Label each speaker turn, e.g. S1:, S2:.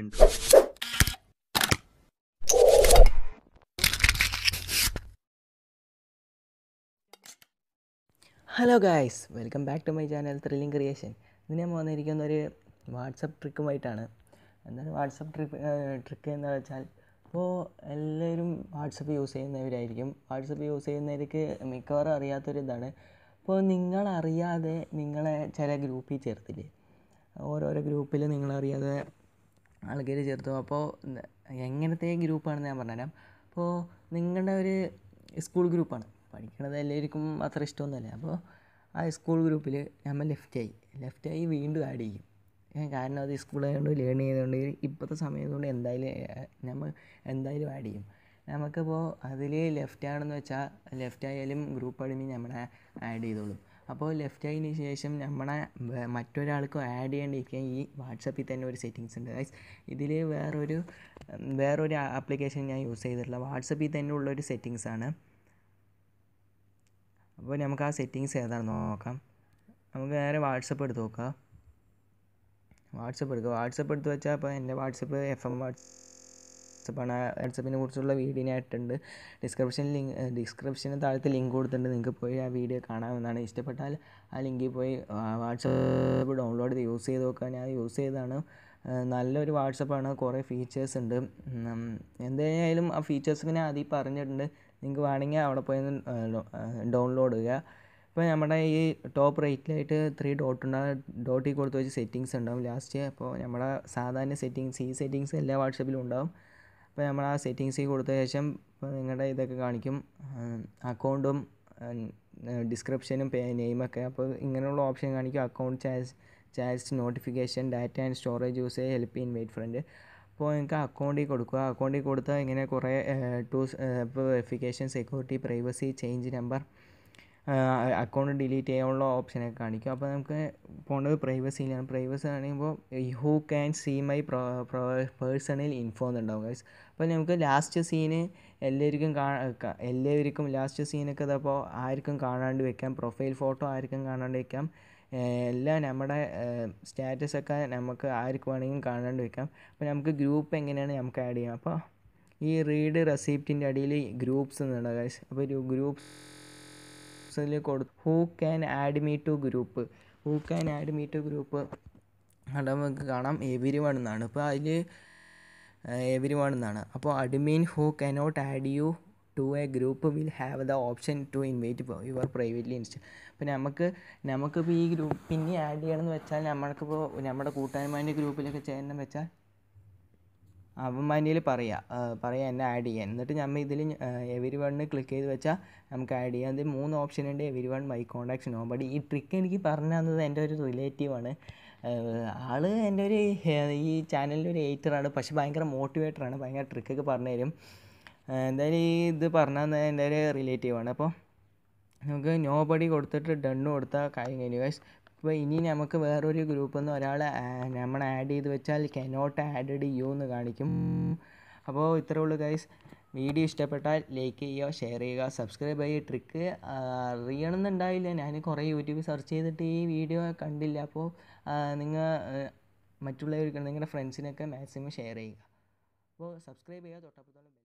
S1: into hello guys welcome back to my channel thrilling creation ഇന്ന് ഞാൻ വന്നിരിക്കുന്ന ഒരു വാട്സപ്പ് ട്രിക്കുമായിട്ടാണ് എന്താണ് വാട്സപ്പ് ട്രിപ്പ് ട്രിക്ക് എന്ന് വെച്ചാൽ ഇപ്പോൾ എല്ലാവരും വാട്സപ്പ് യൂസ് ചെയ്യുന്നവരായിരിക്കും വാട്സപ്പ് യൂസ് ചെയ്യുന്നവർക്ക് മിക്കവാറും അറിയാത്തൊരിതാണ് ഇപ്പോൾ നിങ്ങളറിയാതെ നിങ്ങളെ ചില ഗ്രൂപ്പിൽ ചേർത്തില്ലേ ഓരോരോ ഗ്രൂപ്പിൽ നിങ്ങളറിയാതെ ആൾക്കാർ ചേർത്തു അപ്പോൾ എങ്ങനത്തെ ഗ്രൂപ്പാണെന്ന് ഞാൻ പറഞ്ഞുതരാം അപ്പോൾ നിങ്ങളുടെ ഒരു സ്കൂൾ ഗ്രൂപ്പാണ് പഠിക്കണത് എല്ലാവർക്കും അത്ര ഇഷ്ടമൊന്നുമല്ല അപ്പോൾ ആ സ്കൂൾ ഗ്രൂപ്പിൽ നമ്മൾ ലെഫ്റ്റായി ലെഫ്റ്റായി വീണ്ടും ആഡ് ചെയ്യും കാരണം അത് സ്കൂളായതുകൊണ്ട് ലേൺ ചെയ്തുകൊണ്ട് ഇപ്പോഴത്തെ സമയത്തുകൊണ്ട് എന്തായാലും നമ്മൾ എന്തായാലും ആഡ് ചെയ്യും നമുക്കിപ്പോൾ അതിൽ ലെഫ്റ്റ് ആണെന്ന് വെച്ചാൽ ലെഫ്റ്റ് ആയാലും ഗ്രൂപ്പ് അടിമി നമ്മളെ ആഡ് ചെയ്തോളും അപ്പോൾ ലെഫ്റ്റ് ആയതിന് ശേഷം നമ്മളെ മറ്റൊരാൾക്കും ആഡ് ചെയ്യാണ്ടിരിക്കാൻ ഈ വാട്സപ്പിൽ തന്നെ ഒരു സെറ്റിങ്സ് ഉണ്ട് ഗൈസ് ഇതിൽ വേറൊരു വേറൊരു ആപ്ലിക്കേഷൻ ഞാൻ യൂസ് ചെയ്തിട്ടില്ല വാട്സപ്പിൽ തന്നെ ഉള്ളൊരു സെറ്റിങ്സ് ആണ് അപ്പോൾ നമുക്ക് ആ സെറ്റിങ്സ് ഏതാണെന്ന് നോക്കാം നമുക്ക് നേരെ വാട്സപ്പ് എടുത്ത് നോക്കാം വാട്സപ്പ് എടുക്കുക വാട്സപ്പ് എടുത്ത് വെച്ചാൽ അപ്പോൾ എൻ്റെ വാട്സപ്പ് എഫ് എം വാട്സ് വാട്സപ്പാണ് വാട്സപ്പിനെ കുറിച്ചുള്ള വീഡിയോ ഞാൻ ഡിസ്ക്രിപ്ഷൻ ലിങ്ക് ഡിസ്ക്രിപ്ഷന് താഴത്തെ ലിങ്ക് കൊടുത്തിട്ടുണ്ട് നിങ്ങൾക്ക് പോയി ആ വീഡിയോ കാണാമെന്നാണ് ഇഷ്ടപ്പെട്ടാൽ ആ ലിങ്കിൽ പോയി വാട്സപ്പ് ഡൗൺലോഡ് ചെയ്ത് യൂസ് ചെയ്ത് നോക്കുക ഞാൻ യൂസ് ചെയ്താണ് നല്ലൊരു വാട്സപ്പാണ് കുറേ ഫീച്ചേഴ്സ് ഉണ്ട് എന്തായാലും ആ ഫീച്ചേഴ്സ് പിന്നെ ആദ്യം പറഞ്ഞിട്ടുണ്ട് നിങ്ങൾക്ക് വേണമെങ്കിൽ അവിടെ പോയി ഡൗൺലോഡ് ചെയ്യുക ഇപ്പോൾ നമ്മുടെ ഈ ടോപ്പ് റേറ്റിലായിട്ട് ത്രീ ഡോട്ട് ഉണ്ട് ഡോട്ടിൽ കൊടുത്ത് വെച്ച് സെറ്റിങ്സ് ഉണ്ടാവും ലാസ്റ്റ് അപ്പോൾ നമ്മുടെ സാധാരണ സെറ്റിങ്സ് ഈ സെറ്റിങ്സ് എല്ലാ വാട്സപ്പിലും ഉണ്ടാവും അപ്പോൾ നമ്മൾ ആ സെറ്റിങ്സിൽ കൊടുത്ത ശേഷം നിങ്ങളുടെ ഇതൊക്കെ കാണിക്കും അക്കൗണ്ടും ഡിസ്ക്രിപ്ഷനും പേ നെയിമൊക്കെ അപ്പോൾ ഇങ്ങനെയുള്ള ഓപ്ഷൻ കാണിക്കും account charge chats notification data and storage use help invite friend അപ്പോൾ നിങ്ങൾക്ക് അക്കൗണ്ടിൽ കൊടുക്കുക അക്കൗണ്ടിൽ കൊടുത്താൽ ഇങ്ങനെ കുറേ ടൂസ് ഇപ്പോൾ verification security privacy change number account delete ചെയ്യാനുള്ള ഓപ്ഷനൊക്കെ കാണിക്കും അപ്പോൾ നമുക്ക് പോകേണ്ടത് പ്രൈവസിയിലാണ് പ്രൈവസി കാണുമ്പോൾ who can see my pro personal info എന്നുണ്ടാവും ഗൈസ് അപ്പോൾ നമുക്ക് ലാസ്റ്റ് സീന് എല്ലാവർക്കും കാ എല്ലാവർക്കും ലാസ്റ്റ് സീനൊക്കെ അതപ്പോൾ ആർക്കും കാണാണ്ട് വെക്കാം പ്രൊഫൈൽ ഫോട്ടോ ആർക്കും കാണാണ്ട് വെക്കാം എല്ലാം നമ്മുടെ സ്റ്റാറ്റസൊക്കെ നമുക്ക് ആർക്ക് വേണമെങ്കിലും കാണാണ്ട് വെക്കാം അപ്പോൾ നമുക്ക് ഗ്രൂപ്പ് എങ്ങനെയാണ് നമുക്ക് ആഡ് ചെയ്യാം അപ്പോൾ ഈ റീഡ് റെസീപ്റ്റിൻ്റെ അടിയിൽ ഗ്രൂപ്പ്സ് എന്നുണ്ടാവും ഗൈസ് അപ്പോൾ ഒരു ഗ്രൂപ്പ്സ് ഓപ്ഷനിൽ കൊടു who can add me to group who can add me to group അവിടെ നമുക്ക് കാണാം എവരി വൺ എന്നാണ് ഇപ്പോൾ അതിൽ എവരി വൺ എന്നാണ് അപ്പോൾ admin who not add you to a group will have the option to invite your privately insta അപ്പോൾ നമുക്ക് നമുക്കിപ്പോൾ ഈ ഗ്രൂപ്പ് പിന്നെ ആഡ് ചെയ്യണമെന്ന് വെച്ചാൽ നമ്മൾക്കിപ്പോൾ നമ്മുടെ കൂട്ടായ്മേൻ്റെ ഗ്രൂപ്പിലൊക്കെ ചെയ്യണമെന്ന് വെച്ചാൽ അവന്മാരിൽ പറയുക പറയുക എന്നെ ആഡ് ചെയ്യാൻ എന്നിട്ട് നമ്മൾ ഇതിൽ എവരി വണ്ണ് ക്ലിക്ക് ചെയ്ത് വെച്ചാൽ നമുക്ക് ആഡ് ചെയ്യാം അത് മൂന്ന് ഓപ്ഷൻ ഉണ്ട് everyone my contacts nobody ഈ ട്രിക്ക് എനിക്ക് പറഞ്ഞു തന്നത് എൻ്റെ ഒരു റിലേറ്റീവാണ് ആൾ എൻ്റെ ഒരു ഈ ചാനലിൻ്റെ ഒരു എയ്റ്ററാണ് പക്ഷെ ഭയങ്കര മോട്ടിവേറ്ററാണ് ഭയങ്കര ട്രിക്കൊക്കെ പറഞ്ഞു തരും എന്തായാലും ഈ ഇത് പറഞ്ഞു തന്നത് എൻ്റെ ഒരു റിലേറ്റീവാണ് അപ്പോൾ നമുക്ക് നോ ബഡി കൊടുത്തിട്ട് ഡണ്ണു കൊടുത്താൽ കാര്യം കഴിഞ്ഞു അപ്പോൾ ഇനി നമുക്ക് വേറൊരു ഗ്രൂപ്പിൽ നിന്ന് ഒരാളെ നമ്മൾ ആഡ് ചെയ്ത് വെച്ചാൽ നോട്ട് ആഡഡ് യു എന്ന് കാണിക്കും അപ്പോൾ ഇത്രേ ഉള്ളൂ ഗൈസ് വീഡിയോ ഇഷ്ടപ്പെട്ടാൽ ലൈക്ക് ചെയ്യുക ഷെയർ ചെയ്യുക സബ്സ്ക്രൈബ് ചെയ്യുക ട്രിക്ക് അറിയണമെന്നുണ്ടായില്ല ഞാൻ കുറേ യൂട്യൂബ് സെർച്ച് ചെയ്തിട്ട് ഈ വീഡിയോ കണ്ടില്ല അപ്പോൾ നിങ്ങൾ മറ്റുള്ളവർക്ക് നിങ്ങളുടെ ഫ്രണ്ട്സിനൊക്കെ മാക്സിമം ഷെയർ ചെയ്യുക അപ്പോൾ സബ്സ്ക്രൈബ് ചെയ്യുക തൊട്ടപ്പുറത്തോളം